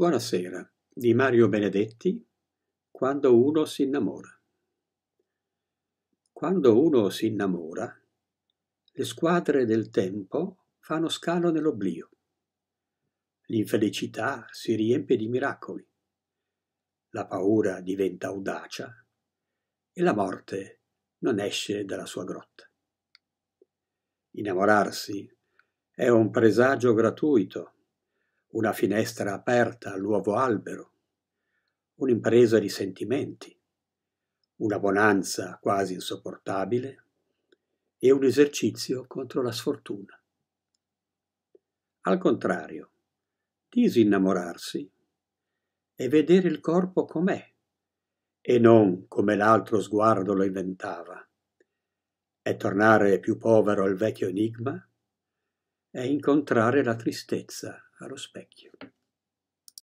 Buonasera di Mario Benedetti Quando uno si innamora. Quando uno si innamora, le squadre del tempo fanno scalo nell'oblio. L'infelicità si riempie di miracoli. La paura diventa audacia e la morte non esce dalla sua grotta. Innamorarsi è un presagio gratuito una finestra aperta all'uovo albero, un'impresa di sentimenti, una bonanza quasi insopportabile e un esercizio contro la sfortuna. Al contrario, disinnamorarsi è vedere il corpo com'è e non come l'altro sguardo lo inventava, è tornare più povero al vecchio enigma è incontrare la tristezza allo specchio.